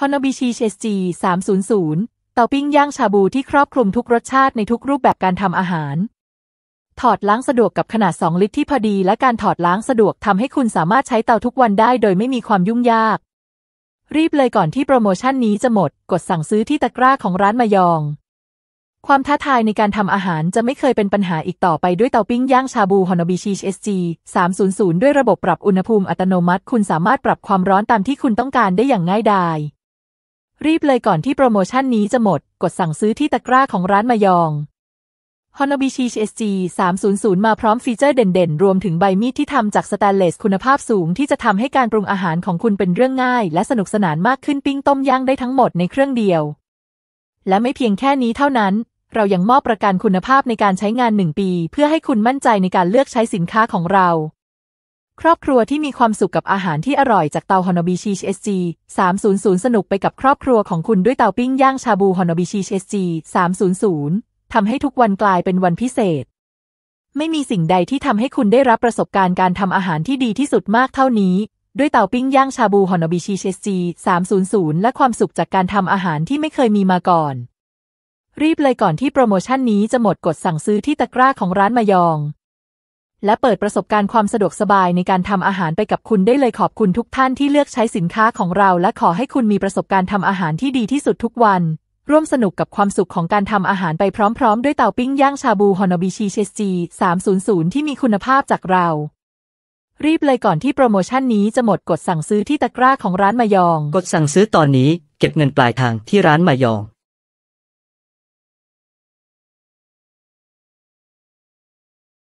ฮอนอบิชิเชสจี300เตาปิ้งย่างชาบูที่ครอบคลุมทุกรสชาติในทุกรูปแบบการทำอาหาร ถอดล้างสะดวกกับขนาด 2 ลิตรที่พอดีและการถอดล้างสะดวกทำให้คุณสามารถใช้เตาทุกวันได้โดยไม่มีความยุ่งยาก รีบเลยก่อนที่โปรโมชั่นนี้จะหมด กดสั่งซื้อที่ตะกร้าของร้านมายอง ความท้าทายในการทำอาหารจะไม่เคยเป็นปัญหาอีกต่อไปด้วยเตาปิ้งย่างชาบูฮอนอบิชิเอสจี300ด้วยระบบปรับอุณหภูมิอัตโนมัติ คุณสามารถปรับความร้อนตามที่คุณต้องการได้อย่างง่ายดายรีบเลยก่อนที่โปรโมชั่นนี้จะหมด กดสั่งซื้อที่ตะกร้าของร้านมายอง Honobi c h s g 300 มาพร้อมฟีเจอร์เด่นๆ รวมถึงใบมีดที่ทำจากสแตนเลสคุณภาพสูงที่จะทำให้การปรุงอาหารของคุณเป็นเรื่องง่ายและสนุกสนานมากขึ้นปิ้งต้มย่างได้ทั้งหมดในเครื่องเดียว และไม่เพียงแค่นี้เท่านั้น เรายังมอบประกันคุณภาพในการใช้งาน1ปี เพื่อให้คุณมั่นใจในการเลือกใช้สินค้าของเราครอบครัวที่มีความสุขกับอาหารที่อร่อยจากเตาฮอนอบิชีเอสจีสามศูนย์ศูนย์สนุกไปกับครอบครัวของคุณด้วยเตาปิ้งย่างชาบูฮอนอบิชีเอสจีสามศูนย์ศูนย์ทำให้ทุกวันกลายเป็นวันพิเศษ ไม่มีสิ่งใดที่ทำให้คุณได้รับประสบการณ์ การทำอาหารที่ดีที่สุดมากเท่านี้ด้วยเตาปิ้งย่างชาบูฮอนอบิชีเอสจีสามศูนย์ศูนย์และความสุขจากการทำอาหารที่ไม่เคยมีมาก่อน รีบเลยก่อนที่โปรโมชั่นนี้จะหมดกดสั่งซื้อที่ตะกร้าของร้านมายองและเปิดประสบการณ์ความสะดวกสบายในการทำอาหารไปกับคุณได้เลยขอบคุณทุกท่านที่เลือกใช้สินค้าของเรา และขอให้คุณมีประสบการณ์ทำอาหารที่ดีที่สุดทุกวัน ร่วมสนุกกับความสุขของการทำอาหารไปพร้อมๆ ด้วยเตาปิ้งย่างชาบูฮอนอบิชิเชสจี300 ที่มีคุณภาพจากเรา รีบเลยก่อนที่โปรโมชั่นนี้จะหมดกดสั่งซื้อที่ตะกร้าของร้านมายอง กดสั่งซื้อตอนนี้ เก็บเงินปลายทางที่ร้านมายอง